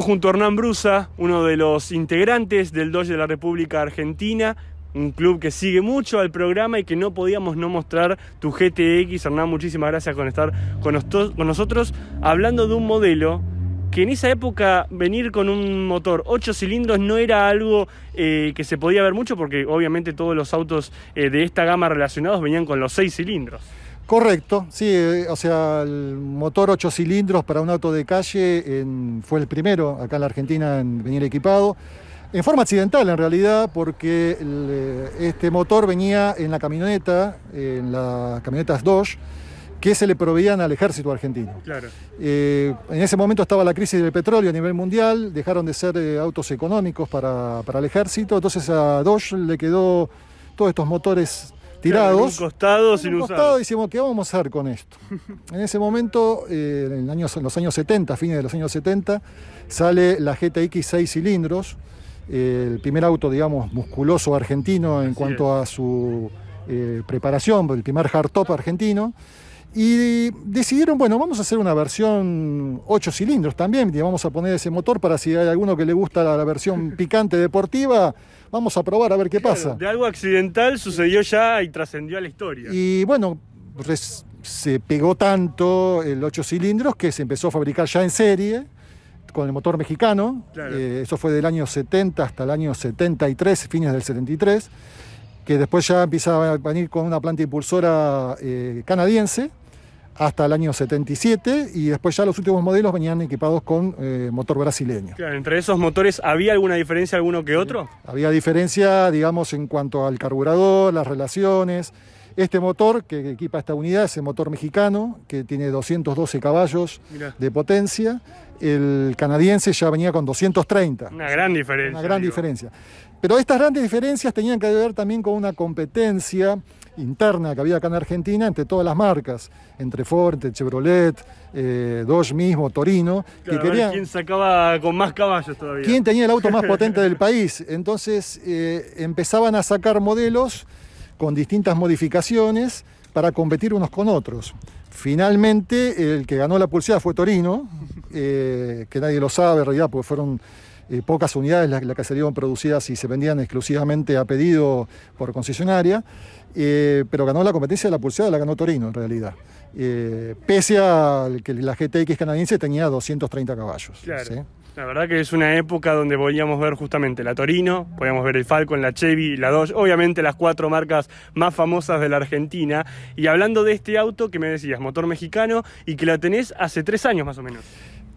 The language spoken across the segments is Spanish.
junto a Hernán Brusa, uno de los integrantes del Dodge de la República Argentina, un club que sigue mucho al programa y que no podíamos no mostrar tu GTX. Hernán, muchísimas gracias por estar con, nosotros hablando de un modelo que en esa época venir con un motor 8 cilindros no era algo eh, que se podía ver mucho porque obviamente todos los autos eh, de esta gama relacionados venían con los 6 cilindros. Correcto, sí, eh, o sea, el motor 8 cilindros para un auto de calle fue el primero acá en la Argentina en venir equipado, en forma accidental en realidad, porque eh, este motor venía en la camioneta, en las camionetas Dodge, que se le proveían al ejército argentino. Claro. Eh, en ese momento estaba la crisis del petróleo a nivel mundial, dejaron de ser autos económicos para, para el ejército, entonces a Dodge le quedó todos estos motores tirados. En un Y decimos, ¿qué vamos a hacer con esto? en ese momento, eh, en, los años 70, fines de los años 70, sale la GTX 6 cilindros, el primer auto, digamos, musculoso argentino en cuanto a su eh, preparación, el primer hardtop argentino. Y decidieron, bueno, vamos a hacer una versión 8 cilindros también, vamos a poner ese motor para si hay alguno que le gusta la, versión picante deportiva, vamos a probar a ver qué pasa. De algo accidental sucedió ya y trascendió a la historia. Y bueno, se pegó tanto el 8 cilindros que se empezó a fabricar ya en serie con el motor mexicano, eh, eso fue del año 70 hasta el año 73, fines del 73 que después ya empieza a venir con una planta impulsora eh, canadiense, hasta el año 77 y después ya los últimos modelos venían equipados con eh, motor brasileño. Claro, entre esos motores, ¿había alguna diferencia alguno que otro? había diferencia, digamos, en cuanto al carburador, las relaciones. Este motor que equipa esta unidad es el motor mexicano, que tiene 212 caballos de potencia. El canadiense ya venía con 230. Una gran diferencia. Una gran diferencia. Pero estas grandes diferencias tenían que ver también con una competencia interna que había acá en Argentina entre todas las marcas, entre Ford, Chevrolet, eh, Dodge mismo, Torino, que ¿Quién sacaba con más caballos todavía? ¿Quién tenía el auto más potente del país? Entonces eh, empezaban a sacar modelos con distintas modificaciones para competir unos con otros. Finalmente, el que ganó la pulsada fue Torino, eh, que nadie lo sabe en realidad, porque fueron eh, pocas unidades las, que serían producidas y se vendían exclusivamente a pedido por concesionaria, eh, pero ganó la competencia de la Pulsada, la ganó Torino en realidad. Eh, pese a que la GTX canadiense tenía 230 caballos. La verdad que es una época donde podíamos ver justamente la Torino, podíamos ver el Falcon, la Chevy, la Dodge, obviamente las cuatro marcas más famosas de la Argentina. Y hablando de este auto que me decías, motor mexicano, y que la tenés hace tres años más o menos.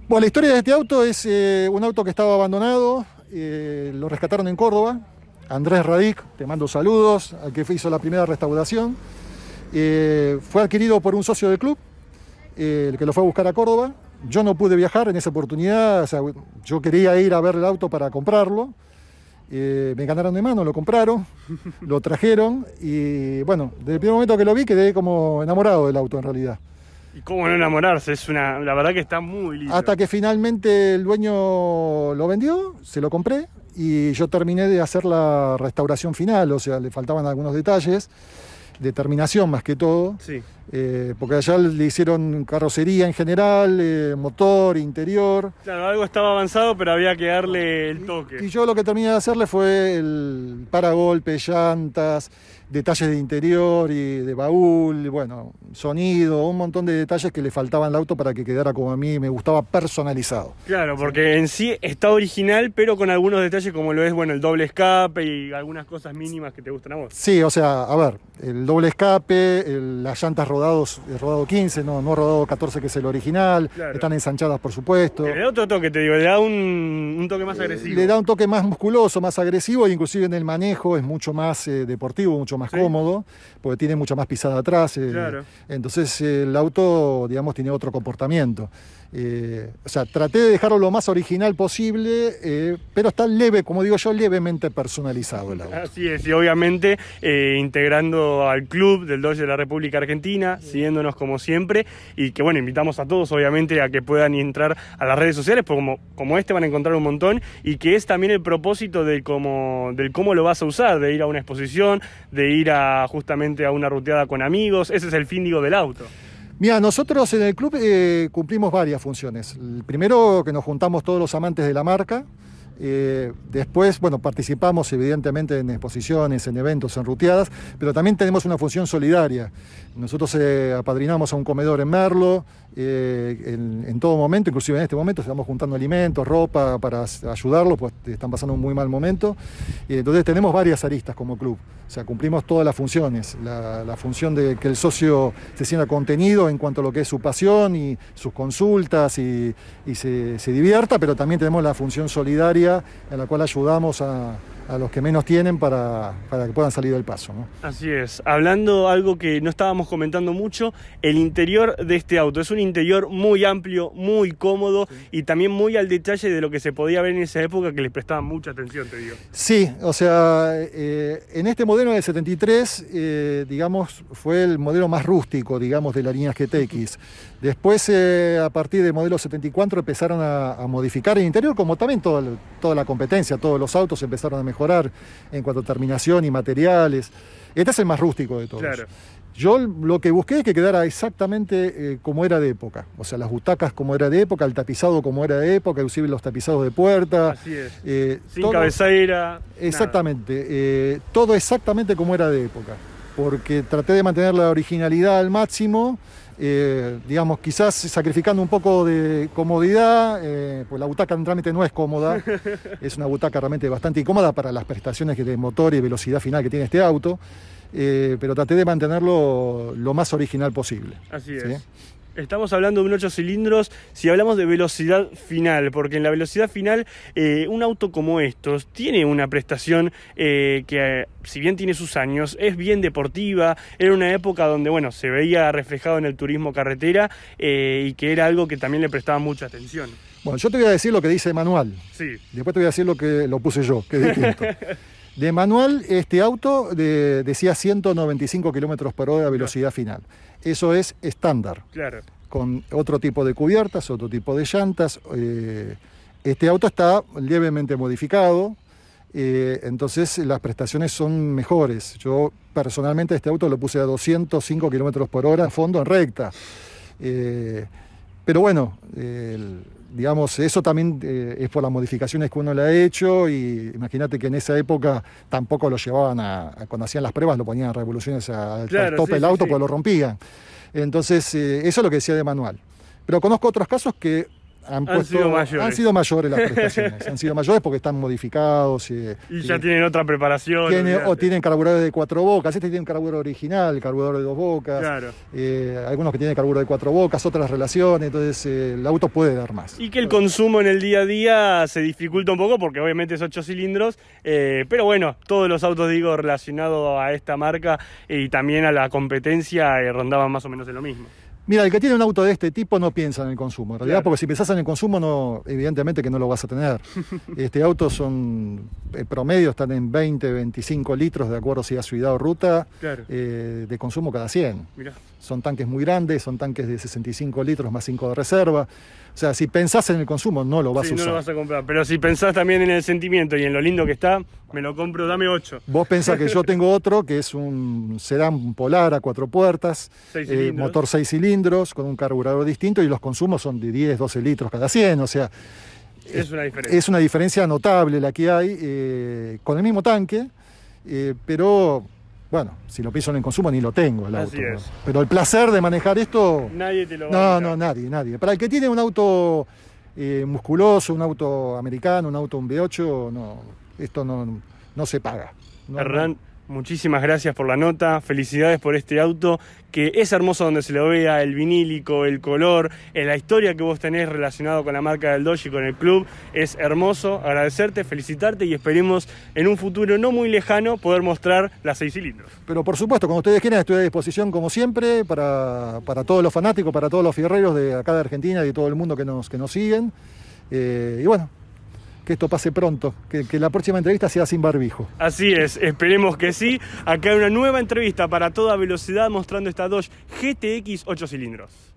Bueno, la historia de este auto es eh, un auto que estaba abandonado, eh, lo rescataron en Córdoba. Andrés Radic, te mando saludos, al que hizo la primera restauración. Eh, fue adquirido por un socio del club, el que lo fue a buscar a Córdoba. Yo no pude viajar en esa oportunidad, yo quería ir a ver el auto para comprarlo. me ganaron de mano, lo compraron, lo trajeron y bueno, desde el primer momento que lo vi quedé como enamorado del auto en realidad. Y cómo no enamorarse, es una, la verdad que está muy lindo. Hasta que finalmente el dueño lo vendió, se lo compré y yo terminé de hacer la restauración final, o sea, le faltaban algunos detalles de terminación más que todo, sí. Eh, porque allá le hicieron carrocería en general, eh, motor, interior. Claro, algo estaba avanzado, pero había que darle el toque. Y, yo lo que terminé de hacerle fue el paragolpe, llantas, detalles de interior y de baúl, bueno, sonido, un montón de detalles que le faltaban al auto para que quedara como a mí me gustaba personalizado. Claro, porque en sí está original, pero con algunos detalles como lo es, bueno, el doble escape y algunas cosas mínimas que te gustan a vos. Sí, o sea, a ver, el doble escape, las llantas rodados, rodado 15, no, no rodado 14 que es el original, están ensanchadas por supuesto. Le da otro toque, te digo, le da un, toque más eh, agresivo. le da un toque más musculoso, más agresivo, e inclusive en el manejo es mucho más eh, deportivo, mucho más cómodo, porque tiene mucha más pisada atrás. Eh, entonces eh, el auto, digamos, tiene otro comportamiento. Eh, o sea, traté de dejarlo lo más original posible, pero está leve, como digo yo, levemente personalizado el auto. Así es, y obviamente integrando al club del Dodge de la República Argentina, siguiéndonos como siempre, y que bueno, invitamos a todos obviamente a que puedan entrar a las redes sociales, porque como, como este van a encontrar un montón, y que es también el propósito de cómo, del cómo lo vas a usar, de ir a una exposición, de ir a justamente a una ruteada con amigos? Ese es el fin, digo, del auto. Mira, nosotros en el club eh, cumplimos varias funciones. primero, que nos juntamos todos los amantes de la marca. Eh, después, bueno, participamos evidentemente en exposiciones, en eventos, en ruteadas, pero también tenemos una función solidaria. Nosotros eh, apadrinamos a un comedor en Merlo, eh, en, todo momento, inclusive en este momento, estamos juntando alimentos, ropa para ayudarlos, pues eh, están pasando un muy mal momento. Eh, entonces tenemos varias aristas como club, o sea, cumplimos todas las funciones, la, función de que el socio se sienta contenido en cuanto a lo que es su pasión y sus consultas y, se divierta, pero también tenemos la función solidaria en la cual ayudamos a a los que menos tienen para, que puedan salir del paso. Así es. Hablando algo que no estábamos comentando mucho, el interior de este auto es un interior muy amplio, muy cómodo y también muy al detalle de lo que se podía ver en esa época que les prestaban mucha atención, te digo. Sí, o sea, eh, en este modelo del 73, eh, digamos, fue el modelo más rústico, digamos, de la línea GTX. Después, eh, a partir del modelo 74, empezaron a, modificar el interior, como también toda, toda la competencia, todos los autos empezaron a mejorar en cuanto a terminación y materiales. Este es el más rústico de todos. Yo lo que busqué es que quedara exactamente eh, como era de época. O sea, las butacas como era de época, el tapizado como era de época, inclusive los tapizados de puerta. Eh, Sin Exactamente. Eh, todo exactamente como era de época. Porque traté de mantener la originalidad al máximo eh, digamos, quizás sacrificando un poco de comodidad, eh, pues la butaca realmente no es cómoda, es una butaca realmente bastante incómoda para las prestaciones de motor y velocidad final que tiene este auto, eh, pero traté de mantenerlo lo más original posible. Así es. Estamos hablando de un 8 cilindros si hablamos de velocidad final, porque en la velocidad final eh, un auto como estos tiene una prestación eh, que eh, si bien tiene sus años, es bien deportiva, era una época donde bueno, se veía reflejado en el turismo carretera y que era algo que también le prestaba mucha atención. Bueno, yo te voy a decir lo que dice manual. Sí. Después te voy a decir lo que lo puse yo, que es distinto. De manual, este auto decía 195 kilómetros por hora de velocidad final. Eso es estándar. Claro. Con otro tipo de cubiertas, otro tipo de llantas. Eh, este auto está levemente modificado, eh, entonces las prestaciones son mejores. Yo personalmente este auto lo puse a 205 kilómetros por hora, fondo en recta. Eh, pero bueno, digamos, eso también eh, es por las modificaciones que uno le ha hecho y imagínate que en esa época tampoco lo llevaban a, cuando hacían las pruebas, lo ponían a revoluciones al, tope el auto pues lo rompían. Entonces, eh, eso es lo que decía de manual. Pero conozco otros casos que han, sido mayores. Han sido mayores las prestaciones. han sido mayores porque están modificados. Eh, y, ya tienen otra preparación. o tienen carburador de cuatro bocas. Este tiene un carburador original, carburador de dos bocas. Eh, algunos que tienen carburador de cuatro bocas, otras relaciones. Entonces eh, el auto puede dar más. Y que el consumo en el día a día se dificulta un poco porque obviamente es ocho cilindros. pero bueno, todos los autos, digo, relacionados a esta marca y también a la competencia rondaban más o menos en lo mismo. Mira, el que tiene un auto de este tipo no piensa en el consumo, en realidad, porque si pensás en el consumo, no, evidentemente que no lo vas a tener. este auto son promedio están en 20, 25 litros, de acuerdo si su ciudad o ruta, eh, de consumo cada 100. Son tanques muy grandes, son tanques de 65 litros más 5 de reserva. O sea, si pensás en el consumo, no lo vas a usar. no lo vas a comprar. Pero si pensás también en el sentimiento y en lo lindo que está, me lo compro, dame 8. Vos pensás que yo tengo otro, que es un sedán polar a cuatro puertas, eh, motor 6 cilindros, con un carburador distinto, y los consumos son de 10, 12 litros cada 100. O sea... Es una diferencia. notable la que hay eh, con el mismo tanque, eh, pero bueno, si lo pienso en el consumo ni lo tengo el auto. Pero el placer de manejar esto. Nadie te lo va No, no, nadie, nadie. Para el que tiene un auto eh, musculoso, un auto americano, un auto un V8, no, esto no, se paga. Muchísimas gracias por la nota, felicidades por este auto, que es hermoso donde se lo vea, el vinílico, el color, eh, la historia que vos tenés relacionado con la marca del Dodge y con el club, es hermoso, agradecerte, felicitarte y esperemos en un futuro no muy lejano poder mostrar las seis cilindros. Pero por supuesto, como ustedes quieran, estoy a disposición como siempre para, para todos los fanáticos, para todos los fierreros de acá de Argentina y de todo el mundo que nos, que nos siguen. Eh, y bueno, que esto pase pronto, que, la próxima entrevista sea sin barbijo. Así es, esperemos que sí. Acá hay una nueva entrevista para toda velocidad mostrando esta Dodge GTX 8 cilindros.